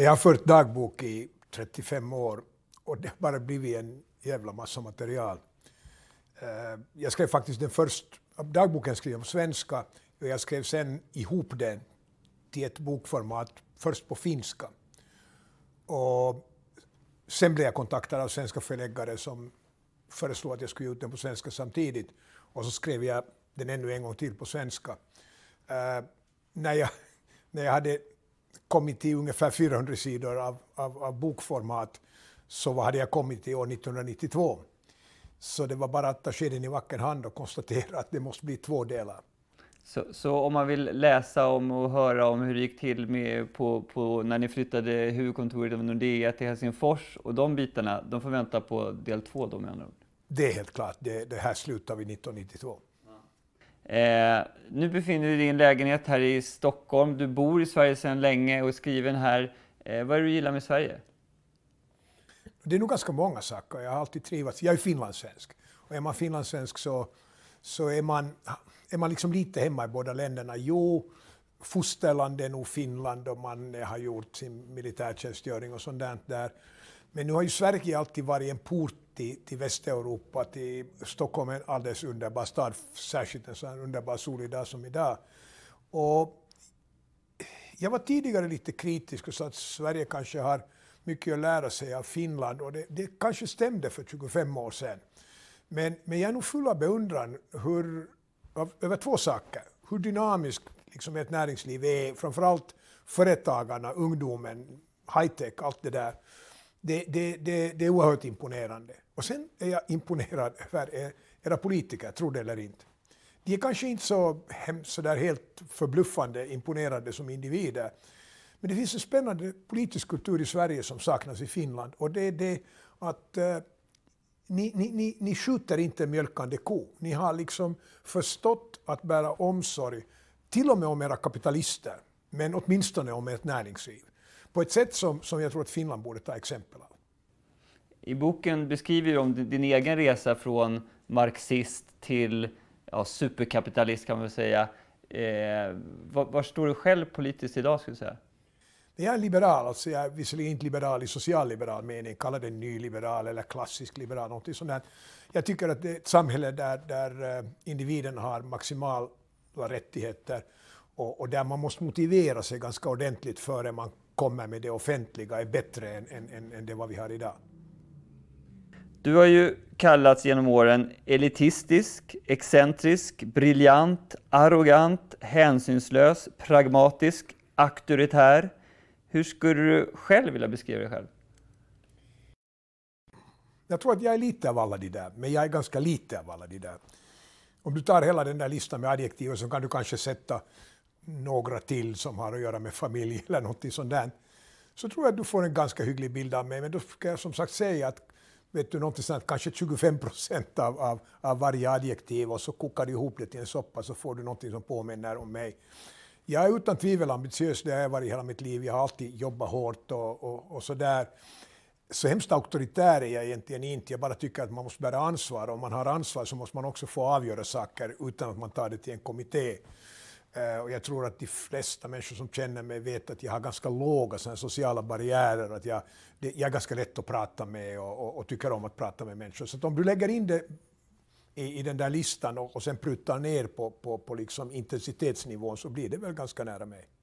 Jag har fört dagbok i 35 år och det har bara blivit en jävla massa material. Eh, jag skrev faktiskt den första dagboken skrev jag på svenska och jag skrev sen ihop den till ett bokformat, först på finska. Och sen blev jag kontaktad av svenska förläggare som föreslog att jag skulle ge ut den på svenska samtidigt. Och så skrev jag den ännu en gång till på svenska. Eh, när, jag, när jag hade kommit till ungefär 400 sidor av, av, av bokformat så vad hade jag kommit till år 1992. Så det var bara att ta skeden i vacker hand och konstatera att det måste bli två delar. Så, så, om man vill läsa om och höra om hur det gick till med på, på när ni flyttade huvudkontoret av Nordea till Helsingfors och de bitarna, de får vänta på del två då med andra ord? Det är helt klart, det, det här slutar vi 1992. Eh, nu befinner du dig i din lägenhet här i Stockholm. Du bor i Sverige sedan länge och är skriven här. Eh, vad är det du gillar med Sverige? Det är nog ganska många saker. Jag har alltid trivats. Jag är finlandssvensk. Och är man finlandssvensk så, så är, man, är man liksom lite hemma i båda länderna. Jo, fosterland är nog Finland och man har gjort sin militärtjänstgöring och sånt där. Men nu har ju Sverige alltid varit en port till, till Västeuropa, till Stockholm, en alldeles underbar stad, särskilt en sån underbar solig dag som idag. Och jag var tidigare lite kritisk och sa att Sverige kanske har mycket att lära sig av Finland och det, det kanske stämde för 25 år sedan. Men, men jag är nog full av beundran hur, av, över två saker. Hur dynamiskt liksom ett näringsliv är, framförallt företagarna, ungdomen, high tech, allt det där. Det, det, det, det är oerhört imponerande. Och sen är jag imponerad över era politiker, tro det eller inte. De är kanske inte så, så där helt förbluffande imponerande som individer. Men det finns en spännande politisk kultur i Sverige som saknas i Finland. Och det är det att eh, ni, ni, ni, ni skjuter inte en mjölkande ko. Ni har liksom förstått att bära omsorg, till och med om era kapitalister, men åtminstone om ert näringsliv på ett sätt som, som jag tror att Finland borde ta exempel av. I boken beskriver du om din egen resa från marxist till ja, superkapitalist kan man säga. Eh, var, var, står du själv politiskt idag skulle du säga? Jag är liberal, alltså jag är visserligen inte liberal i socialliberal mening, kalla det nyliberal eller klassisk liberal, någonting sånt där. Jag tycker att det är ett samhälle där, där eh, individen har maximala rättigheter och, och, där man måste motivera sig ganska ordentligt före man kommer med det offentliga är bättre än, än, än, än det vad vi har idag. Du har ju kallats genom åren elitistisk, excentrisk, briljant, arrogant, hänsynslös, pragmatisk, auktoritär. Hur skulle du själv vilja beskriva dig själv? Jag tror att jag är lite av alla de där, men jag är ganska lite av alla de där. Om du tar hela den där listan med adjektiv så kan du kanske sätta några till som har att göra med familj eller något sånt där, så tror jag att du får en ganska hygglig bild av mig. Men då ska jag som sagt säga att vet du, någonting sånt, kanske 25 procent av, av, av, varje adjektiv och så kokar du ihop det till en soppa så får du någonting som påminner om mig. Jag är utan tvivel ambitiös, det har jag varit hela mitt liv. Jag har alltid jobbat hårt och, och, och sådär. Så hemskt auktoritär är jag egentligen inte. Jag bara tycker att man måste bära ansvar. Om man har ansvar så måste man också få avgöra saker utan att man tar det till en kommitté. Eh, och jag tror att de flesta människor som känner mig vet att jag har ganska låga sociala barriärer. Att jag, det, jag är ganska lätt att prata med och, och, och, tycker om att prata med människor. Så om du lägger in det i, i den där listan och, och sen prutar ner på, på, på liksom intensitetsnivån så blir det väl ganska nära mig.